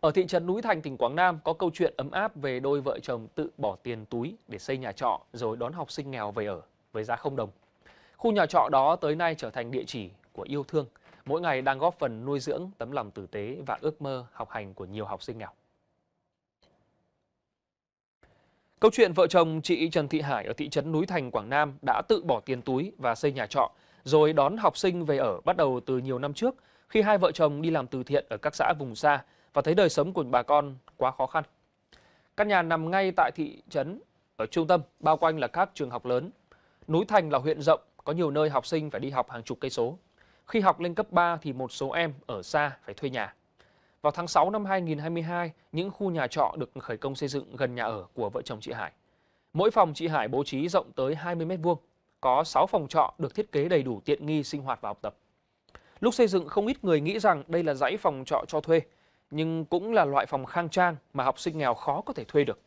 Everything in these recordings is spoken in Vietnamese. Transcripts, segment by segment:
Ở thị trấn Núi Thành, tỉnh Quảng Nam có câu chuyện ấm áp về đôi vợ chồng tự bỏ tiền túi để xây nhà trọ rồi đón học sinh nghèo về ở với giá không đồng. Khu nhà trọ đó tới nay trở thành địa chỉ của yêu thương, mỗi ngày đang góp phần nuôi dưỡng tấm lòng tử tế và ước mơ học hành của nhiều học sinh nghèo. Câu chuyện vợ chồng chị Trần Thị Hải ở thị trấn Núi Thành, Quảng Nam đã tự bỏ tiền túi và xây nhà trọ, rồi đón học sinh về ở bắt đầu từ nhiều năm trước khi hai vợ chồng đi làm từ thiện ở các xã vùng xa và thấy đời sống của bà con quá khó khăn. Căn nhà nằm ngay tại thị trấn ở trung tâm, bao quanh là các trường học lớn. Núi Thành là huyện rộng, có nhiều nơi học sinh phải đi học hàng chục cây số. Khi học lên cấp 3 thì một số em ở xa phải thuê nhà. Vào tháng 6 năm 2022, những khu nhà trọ được khởi công xây dựng gần nhà ở của vợ chồng chị Hải. Mỗi phòng chị Hải bố trí rộng tới 20 m2, có 6 phòng trọ được thiết kế đầy đủ tiện nghi sinh hoạt và học tập. Lúc xây dựng không ít người nghĩ rằng đây là dãy phòng trọ cho thuê, nhưng cũng là loại phòng khang trang mà học sinh nghèo khó có thể thuê được.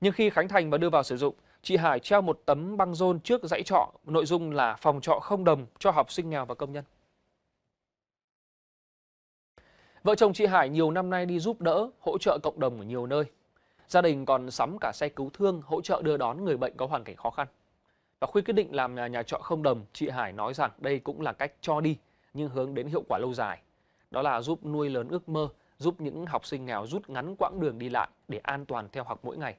Nhưng khi khánh thành và đưa vào sử dụng, chị Hải treo một tấm băng rôn trước dãy trọ, nội dung là phòng trọ không đồng cho học sinh nghèo và công nhân. Vợ chồng chị Hải nhiều năm nay đi giúp đỡ, hỗ trợ cộng đồng ở nhiều nơi. Gia đình còn sắm cả xe cứu thương hỗ trợ đưa đón người bệnh có hoàn cảnh khó khăn. Và khi quyết định làm nhà, nhà trọ không đồng, chị Hải nói rằng đây cũng là cách cho đi nhưng hướng đến hiệu quả lâu dài. Đó là giúp nuôi lớn ước mơ giúp những học sinh nghèo rút ngắn quãng đường đi lại để an toàn theo học mỗi ngày.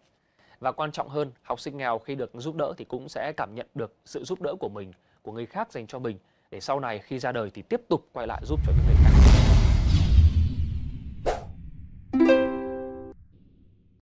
Và quan trọng hơn, học sinh nghèo khi được giúp đỡ thì cũng sẽ cảm nhận được sự giúp đỡ của mình, của người khác dành cho mình để sau này khi ra đời thì tiếp tục quay lại giúp cho những người khác.